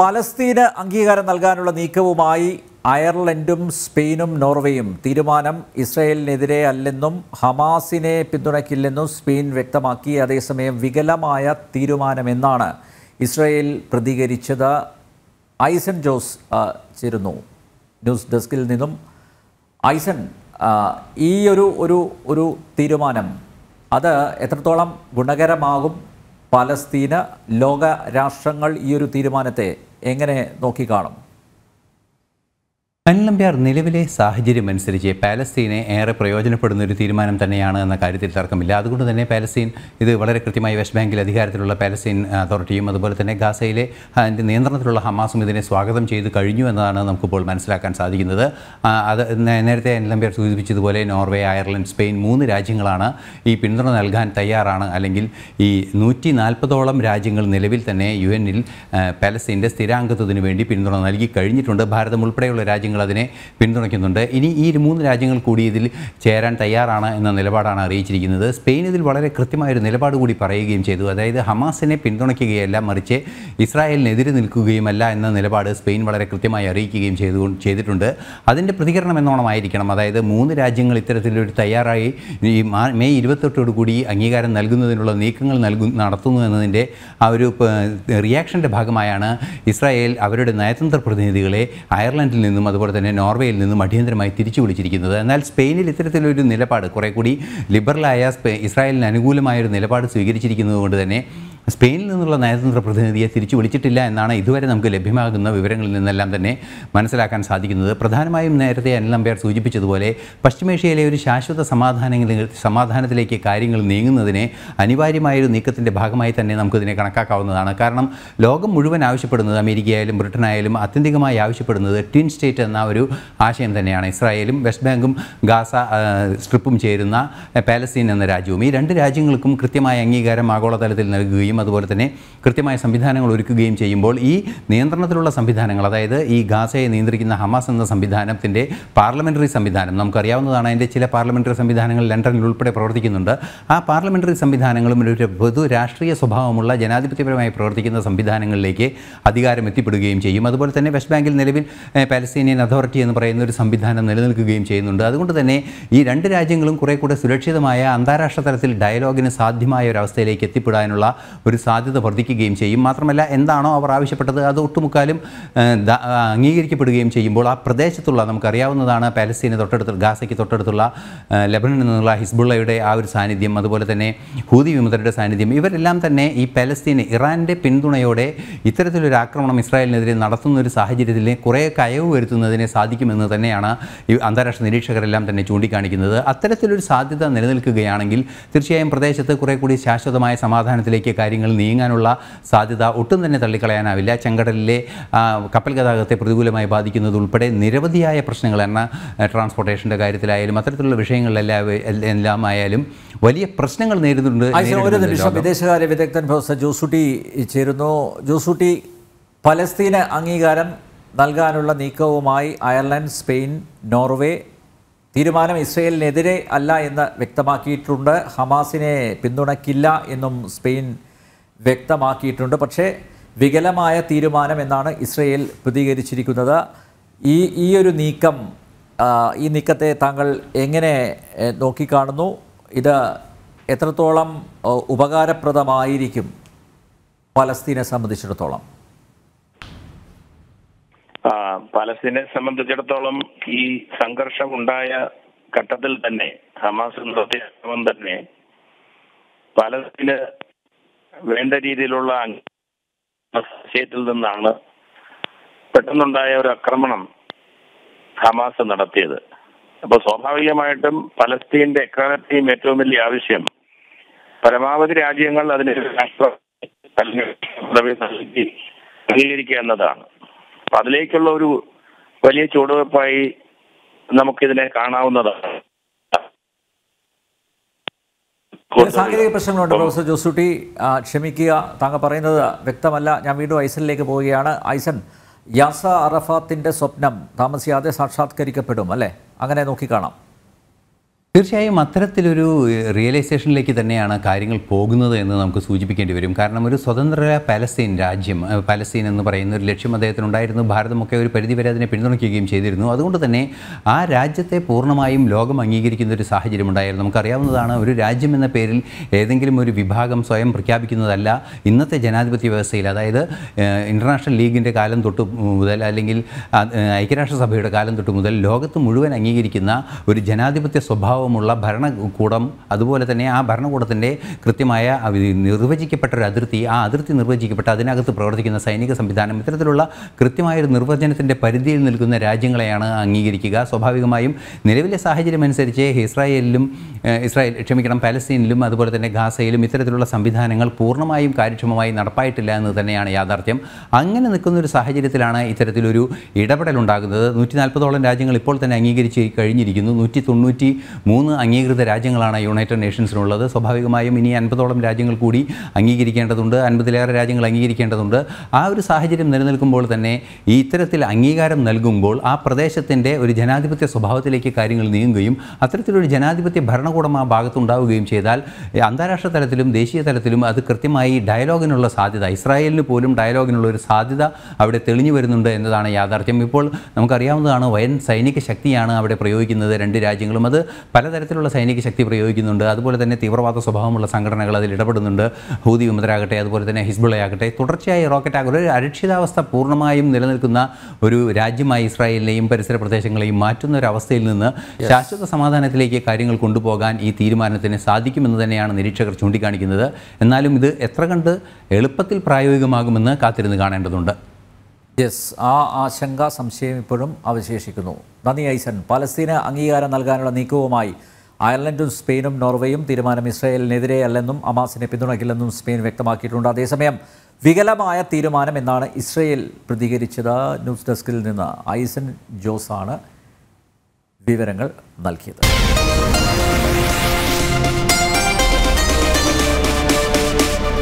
പലസ്തീന് അംഗീകാരം നൽകാനുള്ള നീക്കവുമായി അയർലൻഡും സ്പെയിനും നോർവേയും തീരുമാനം ഇസ്രയേലിനെതിരെ അല്ലെന്നും ഹമാസിനെ പിന്തുണയ്ക്കില്ലെന്നും സ്പെയിൻ വ്യക്തമാക്കി അതേസമയം വികലമായ തീരുമാനമെന്നാണ് ഇസ്രയേൽ പ്രതികരിച്ചത് ഐസൻ ജോസ് ചേരുന്നു ന്യൂസ് ഡെസ്കിൽ നിന്നും ഐസൻ ഈ ഒരു ഒരു ഒരു തീരുമാനം അത് എത്രത്തോളം ഗുണകരമാകും പലസ്തീന് ലോക രാഷ്ട്രങ്ങൾ ഈ ഒരു തീരുമാനത്തെ എങ്ങനെ നോക്കിക്കാണും അനിലമ്പ്യാർ നിലവിലെ സാഹചര്യം അനുസരിച്ച് പാലസ്തീനെ ഏറെ പ്രയോജനപ്പെടുന്ന ഒരു തീരുമാനം തന്നെയാണ് എന്ന കാര്യത്തിൽ തർക്കമില്ല അതുകൊണ്ട് തന്നെ പാലസ്തീൻ ഇത് വളരെ കൃത്യമായി വെസ്റ്റ് ബാങ്കിൽ അധികാരത്തിലുള്ള പാലസ്തീൻ അതോറിറ്റിയും അതുപോലെ തന്നെ ഗാസയിലെ അതിൻ്റെ നിയന്ത്രണത്തിലുള്ള ഹമാസും ഇതിനെ സ്വാഗതം ചെയ്ത് കഴിഞ്ഞു എന്നതാണ് നമുക്കിപ്പോൾ മനസ്സിലാക്കാൻ സാധിക്കുന്നത് അത് നേരത്തെ അനിലമ്പ്യാർ സൂചിപ്പിച്ചതുപോലെ നോർവേ അയർലൻഡ് സ്പെയിൻ മൂന്ന് രാജ്യങ്ങളാണ് ഈ പിന്തുണ നൽകാൻ തയ്യാറാണ് അല്ലെങ്കിൽ ഈ നൂറ്റി നാൽപ്പതോളം രാജ്യങ്ങൾ നിലവിൽ തന്നെ യു എന്നിൽ പാലസ്തീൻ്റെ സ്ഥിരാംഗത്വത്തിന് വേണ്ടി പിന്തുണ നൽകി കഴിഞ്ഞിട്ടുണ്ട് ഭാരതം ഉൾപ്പെടെയുള്ള രാജ്യങ്ങൾ രാജ്യങ്ങൾ അതിനെ പിന്തുണയ്ക്കുന്നുണ്ട് ഇനി ഈ മൂന്ന് രാജ്യങ്ങൾ കൂടി ഇതിൽ ചേരാൻ തയ്യാറാണ് എന്ന നിലപാടാണ് അറിയിച്ചിരിക്കുന്നത് സ്പെയിൻ ഇതിൽ വളരെ കൃത്യമായൊരു നിലപാട് കൂടി പറയുകയും ചെയ്തു അതായത് ഹമാസിനെ പിന്തുണയ്ക്കുകയല്ല മറിച്ച് ഇസ്രായേലിനെതിരെ നിൽക്കുകയുമല്ല എന്ന നിലപാട് സ്പെയിൻ വളരെ കൃത്യമായി അറിയിക്കുകയും ചെയ്തു ചെയ്തിട്ടുണ്ട് അതിൻ്റെ പ്രതികരണം എന്നോണമായിരിക്കണം അതായത് മൂന്ന് രാജ്യങ്ങൾ ഇത്തരത്തിലൊരു തയ്യാറായി ഈ മെയ് കൂടി അംഗീകാരം നൽകുന്നതിനുള്ള നീക്കങ്ങൾ നൽകു നടത്തുന്നു എന്നതിൻ്റെ ആ ഒരു റിയാക്ഷൻ്റെ ഭാഗമായാണ് ഇസ്രായേൽ അവരുടെ നയതന്ത്ര പ്രതിനിധികളെ അയർലൻഡിൽ നിന്നും അതുപോലെ അതുപോലെ തന്നെ നോർവേയിൽ നിന്നും അടിയന്തരമായി തിരിച്ചു വിളിച്ചിരിക്കുന്നത് എന്നാൽ സ്പെയിനിൽ ഇത്തരത്തിലൊരു നിലപാട് കുറേ കൂടി ലിബറലായ ഇസ്രായേലിന് അനുകൂലമായ ഒരു നിലപാട് സ്വീകരിച്ചിരിക്കുന്നത് കൊണ്ട് തന്നെ സ്പെയിനിൽ നിന്നുള്ള നയതന്ത്ര പ്രതിനിധിയെ തിരിച്ചു വിളിച്ചിട്ടില്ല എന്നാണ് ഇതുവരെ നമുക്ക് ലഭ്യമാകുന്ന വിവരങ്ങളിൽ നിന്നെല്ലാം തന്നെ മനസ്സിലാക്കാൻ സാധിക്കുന്നത് പ്രധാനമായും നേരത്തെ അനിൽ അമ്പയർ സൂചിപ്പിച്ചതുപോലെ പശ്ചിമേഷ്യയിലെ ഒരു ശാശ്വത സമാധാനങ്ങളിൽ സമാധാനത്തിലേക്ക് കാര്യങ്ങൾ നീങ്ങുന്നതിനെ അനിവാര്യമായൊരു നീക്കത്തിൻ്റെ ഭാഗമായി തന്നെ നമുക്കിതിനെ കണക്കാക്കാവുന്നതാണ് കാരണം ലോകം മുഴുവൻ ആവശ്യപ്പെടുന്നത് അമേരിക്കയായാലും ബ്രിട്ടനായാലും ആത്യന്തികമായി ആവശ്യപ്പെടുന്നത് ട്വിൻ സ്റ്റേറ്റ് എന്ന ഒരു ആശയം തന്നെയാണ് ഇസ്രായേലും വെസ്റ്റ് ബാങ്കും ഗാസ സ്ട്രിപ്പും ചേരുന്ന പാലസ്തീൻ എന്ന രാജ്യവും ഈ രണ്ട് രാജ്യങ്ങൾക്കും കൃത്യമായ അംഗീകാരം ആഗോളതലത്തിൽ നൽകുകയും ചെയ്യുകയും അതുപോലെ തന്നെ കൃത്യമായ സംവിധാനങ്ങൾ ഒരുക്കുകയും ചെയ്യുമ്പോൾ ഈ നിയന്ത്രണത്തിലുള്ള സംവിധാനങ്ങൾ അതായത് ഈ ഗാസയെ നിയന്ത്രിക്കുന്ന ഹമാസ് എന്ന സംവിധാനത്തിൻ്റെ പാർലമെൻ്ററി സംവിധാനം നമുക്കറിയാവുന്നതാണ് അതിൻ്റെ ചില പാർലമെൻ്ററി സംവിധാനങ്ങൾ ലണ്ടനിൽ ഉൾപ്പെടെ പ്രവർത്തിക്കുന്നുണ്ട് ആ പാർലമെൻ്ററി സംവിധാനങ്ങളും ഒരു പൊതു രാഷ്ട്രീയ സ്വഭാവമുള്ള ജനാധിപത്യപരമായി പ്രവർത്തിക്കുന്ന സംവിധാനങ്ങളിലേക്ക് അധികാരം എത്തിപ്പെടുകയും ചെയ്യും അതുപോലെ തന്നെ വെസ്റ്റ് ബാങ്കിൽ നിലവിൽ പാലസ്തീനിയൻ അതോറിറ്റി എന്ന് പറയുന്ന ഒരു സംവിധാനം നിലനിൽക്കുകയും ചെയ്യുന്നുണ്ട് അതുകൊണ്ട് തന്നെ ഈ രണ്ട് രാജ്യങ്ങളും കുറേ കൂടെ സുരക്ഷിതമായ അന്താരാഷ്ട്ര തലത്തിൽ ഡയലോഗിന് സാധ്യമായ ഒരവസ്ഥയിലേക്ക് എത്തിപ്പെടാനുള്ള ഒരു സാധ്യത വർദ്ധിക്കുകയും ചെയ്യും മാത്രമല്ല എന്താണോ അവർ ആവശ്യപ്പെട്ടത് അത് ഒട്ടുമുക്കാലും അംഗീകരിക്കപ്പെടുകയും ചെയ്യുമ്പോൾ ആ പ്രദേശത്തുള്ള നമുക്കറിയാവുന്നതാണ് പാലസ്തീനെ തൊട്ടടുത്ത് ഗാസയ്ക്ക് തൊട്ടടുത്തുള്ള ലെബനനിൽ നിന്നുള്ള ഹിസ്ബുള്ളയുടെ ആ ഒരു സാന്നിധ്യം അതുപോലെ തന്നെ ഹൂതി വിമതരുടെ സാന്നിധ്യം ഇവരെല്ലാം തന്നെ ഈ പാലസ്തീന് ഇറാൻ്റെ പിന്തുണയോടെ ഇത്തരത്തിലൊരു ആക്രമണം ഇസ്രായേലിനെതിരെ നടത്തുന്ന ഒരു സാഹചര്യത്തിൽ കുറേ കയവ് വരുത്തുന്നതിനെ സാധിക്കുമെന്ന് തന്നെയാണ് ഈ അന്താരാഷ്ട്ര നിരീക്ഷകരെല്ലാം തന്നെ ചൂണ്ടിക്കാണിക്കുന്നത് അത്തരത്തിലൊരു സാധ്യത നിലനിൽക്കുകയാണെങ്കിൽ തീർച്ചയായും പ്രദേശത്ത് കുറേ കൂടി ശാശ്വതമായ സമാധാനത്തിലേക്ക് കാര്യം കാര്യങ്ങൾ നീങ്ങാനുള്ള സാധ്യത ഒട്ടും തന്നെ തള്ളിക്കളയാനാവില്ല ചെങ്കടലിലെ കപ്പൽ ഗതാഗതത്തെ പ്രതികൂലമായി ബാധിക്കുന്നതുൾപ്പെടെ നിരവധിയായ പ്രശ്നങ്ങൾ എന്ന ട്രാൻസ്പോർട്ടേഷൻ്റെ കാര്യത്തിലായാലും അത്തരത്തിലുള്ള വിഷയങ്ങളിലെല്ലാം എല്ലാം ആയാലും വലിയ പ്രശ്നങ്ങൾ നേരിടുന്നുണ്ട് വിദേശകാര്യ വിദഗ്ധൻ പ്രൊഫസർ ജോസുട്ടി ചേരുന്നു ജോസുട്ടി പലസ്തീന് അംഗീകാരം നൽകാനുള്ള നീക്കവുമായി അയർലൻഡ് സ്പെയിൻ നോർവേ തീരുമാനം ഇസ്രയേലിനെതിരെ അല്ല എന്ന് വ്യക്തമാക്കിയിട്ടുണ്ട് ഹമാസിനെ പിന്തുണയ്ക്കില്ല എന്നും സ്പെയിൻ വ്യക്തമാക്കിയിട്ടുണ്ട് പക്ഷേ വികലമായ തീരുമാനം എന്നാണ് ഇസ്രയേൽ പ്രതികരിച്ചിരിക്കുന്നത് ഈ ഈ ഒരു നീക്കം ഈ നീക്കത്തെ താങ്കൾ എങ്ങനെ നോക്കിക്കാണുന്നു ഇത് എത്രത്തോളം ഉപകാരപ്രദമായിരിക്കും പലസ്തീനെ സംബന്ധിച്ചിടത്തോളം പലസ്തീനെ സംബന്ധിച്ചിടത്തോളം ഈ സംഘർഷം ഉണ്ടായ ഘട്ടത്തിൽ തന്നെ ഹമാസ് നടത്തിയ തന്നെ പലസ്തീന് വേണ്ട രീതിയിലുള്ള സ്റ്റേറ്റിൽ നിന്നാണ് പെട്ടെന്നുണ്ടായ ഒരു ആക്രമണം ഹമാസ് നടത്തിയത് അപ്പൊ സ്വാഭാവികമായിട്ടും പലസ്തീന്റെ എക്കാലത്തെയും ഏറ്റവും വലിയ ആവശ്യം പരമാവധി രാജ്യങ്ങൾ അതിന് അംഗീകരിക്കുക എന്നതാണ് അതിലേക്കുള്ള ഒരു വലിയ ചുവടുവയ്പ്പായി നമുക്കിതിനെ കാണാവുന്നതാണ് സാങ്കേതിക പ്രശ്നങ്ങളുണ്ട് പ്രൊഫസർ ജോസുട്ടി ക്ഷമിക്കുക താങ്കൾ പറയുന്നത് വ്യക്തമല്ല ഞാൻ വീണ്ടും ഐസനിലേക്ക് പോവുകയാണ് ഐസൻ യാസ അറഫാത്തിൻ്റെ സ്വപ്നം താമസിയാതെ സാക്ഷാത്കരിക്കപ്പെടും അല്ലേ അങ്ങനെ നോക്കിക്കാണാം തീർച്ചയായും അത്തരത്തിലൊരു റിയലൈസേഷനിലേക്ക് തന്നെയാണ് കാര്യങ്ങൾ പോകുന്നത് എന്ന് നമുക്ക് സൂചിപ്പിക്കേണ്ടി വരും കാരണം ഒരു സ്വതന്ത്ര പലസ്തീൻ രാജ്യം പലസ്തീൻ എന്ന് പറയുന്ന ഒരു ലക്ഷ്യം അദ്ദേഹത്തിനുണ്ടായിരുന്നു ഭാരതമൊക്കെ ഒരു പരിധിവരെ അതിനെ പിന്തുണയ്ക്കുകയും ചെയ്തിരുന്നു അതുകൊണ്ട് തന്നെ ആ രാജ്യത്തെ പൂർണ്ണമായും ലോകം അംഗീകരിക്കുന്ന ഒരു സാഹചര്യം ഉണ്ടായിരുന്നു നമുക്കറിയാവുന്നതാണ് ഒരു രാജ്യം എന്ന പേരിൽ ഏതെങ്കിലും ഒരു വിഭാഗം സ്വയം പ്രഖ്യാപിക്കുന്നതല്ല ഇന്നത്തെ ജനാധിപത്യ വ്യവസ്ഥയിൽ അതായത് ഇൻ്റർനാഷണൽ ലീഗിൻ്റെ കാലം തൊട്ട് മുതൽ അല്ലെങ്കിൽ ഐക്യരാഷ്ട്രസഭയുടെ കാലം തൊട്ട് മുതൽ ലോകത്ത് മുഴുവൻ അംഗീകരിക്കുന്ന ഒരു ജനാധിപത്യ സ്വഭാവം സ്വഭാവമുള്ള ഭരണകൂടം അതുപോലെ തന്നെ ആ ഭരണകൂടത്തിൻ്റെ കൃത്യമായ നിർവചിക്കപ്പെട്ട ഒരു അതിർത്തി ആ അതിർത്തി നിർവചിക്കപ്പെട്ട അതിനകത്ത് പ്രവർത്തിക്കുന്ന സൈനിക സംവിധാനം ഇത്തരത്തിലുള്ള കൃത്യമായ ഒരു നിർവചനത്തിൻ്റെ പരിധിയിൽ നിൽക്കുന്ന രാജ്യങ്ങളെയാണ് അംഗീകരിക്കുക സ്വാഭാവികമായും നിലവിലെ സാഹചര്യം അനുസരിച്ച് ഇസ്രായേലിലും ഇസ്രായേൽ ക്ഷമിക്കണം പലസ്തീനിലും അതുപോലെ തന്നെ ഗാസയിലും ഇത്തരത്തിലുള്ള സംവിധാനങ്ങൾ പൂർണ്ണമായും കാര്യക്ഷമമായി നടപ്പായിട്ടില്ല എന്ന് തന്നെയാണ് യാഥാർത്ഥ്യം അങ്ങനെ നിൽക്കുന്ന ഒരു സാഹചര്യത്തിലാണ് ഇത്തരത്തിലൊരു ഇടപെടലുണ്ടാകുന്നത് നൂറ്റി നാൽപ്പതോളം രാജ്യങ്ങൾ ഇപ്പോൾ തന്നെ അംഗീകരിച്ച് കഴിഞ്ഞിരിക്കുന്നു നൂറ്റി തൊണ്ണൂറ്റി മൂന്ന് അംഗീകൃത രാജ്യങ്ങളാണ് യുണൈറ്റഡ് നേഷൻസിനുള്ളത് സ്വാഭാവികമായും ഇനി അൻപതോളം രാജ്യങ്ങൾ കൂടി അംഗീകരിക്കേണ്ടതുണ്ട് അൻപതിലേറെ രാജ്യങ്ങൾ അംഗീകരിക്കേണ്ടതുണ്ട് ആ ഒരു സാഹചര്യം നിലനിൽക്കുമ്പോൾ തന്നെ ഈ ഇത്തരത്തിൽ അംഗീകാരം നൽകുമ്പോൾ ആ പ്രദേശത്തിൻ്റെ ഒരു ജനാധിപത്യ സ്വഭാവത്തിലേക്ക് കാര്യങ്ങൾ നീങ്ങുകയും അത്തരത്തിലൊരു ജനാധിപത്യ ഭരണ ഭരണകൂടം ആ ഭാഗത്തുണ്ടാവുകയും ചെയ്താൽ അന്താരാഷ്ട്ര തലത്തിലും ദേശീയ തലത്തിലും അത് കൃത്യമായി ഡയലോഗിനുള്ള സാധ്യത ഇസ്രായേലിന് പോലും ഡയലോഗിനുള്ള ഒരു സാധ്യത അവിടെ തെളിഞ്ഞു വരുന്നുണ്ട് എന്നതാണ് യാഥാർത്ഥ്യം ഇപ്പോൾ നമുക്കറിയാവുന്നതാണ് വയൻ സൈനിക ശക്തിയാണ് അവിടെ പ്രയോഗിക്കുന്നത് രണ്ട് രാജ്യങ്ങളും അത് പലതരത്തിലുള്ള സൈനിക ശക്തി പ്രയോഗിക്കുന്നുണ്ട് അതുപോലെ തന്നെ തീവ്രവാദ സ്വഭാവമുള്ള സംഘടനകൾ അതിൽ ഇടപെടുന്നുണ്ട് ഹൂതി വിമതരാകട്ടെ അതുപോലെ തന്നെ ഹിസ്ബുളയാകട്ടെ തുടർച്ചയായി റോക്കറ്റ് ആകട്ടെ ഒരു അരക്ഷിതാവസ്ഥ പൂർണ്ണമായും നിലനിൽക്കുന്ന ഒരു രാജ്യമായി ഇസ്രായേലിനെയും പരിസര പ്രദേശങ്ങളെയും മാറ്റുന്ന ഒരു അവസ്ഥയിൽ നിന്ന് ശാശ്വത സമാധാനത്തിലേക്ക് കാര്യങ്ങൾ കൊണ്ടുപോകാം പോകാൻ ഈ തീരുമാനത്തിന് സാധിക്കുമെന്ന് തന്നെയാണ് നിരീക്ഷകർ ചൂണ്ടിക്കാണിക്കുന്നത് എന്നാലും ഇത് എത്ര കണ്ട് എളുപ്പത്തിൽ പ്രായോഗികമാകുമെന്ന് കാത്തിരുന്ന് കാണേണ്ടതുണ്ട് യെസ് ആ ആശങ്ക സംശയം ഇപ്പോഴും അവശേഷിക്കുന്നു നന്ദി ഐസൻ പലസ്തീന് അംഗീകാരം നൽകാനുള്ള നീക്കവുമായി അയർലൻഡും സ്പെയിനും നോർവേയും തീരുമാനം ഇസ്രായേലിനെതിരെ അല്ലെന്നും അമാസിനെ പിന്തുണയ്ക്കില്ലെന്നും സ്പെയിൻ വ്യക്തമാക്കിയിട്ടുണ്ട് അതേസമയം വികലമായ തീരുമാനം എന്നാണ് ഇസ്രയേൽ പ്രതികരിച്ചത് ന്യൂസ് ഡെസ്കിൽ നിന്ന് ഐസൻ ജോസാണ് വിവരങ്ങൾ നൽകിയത്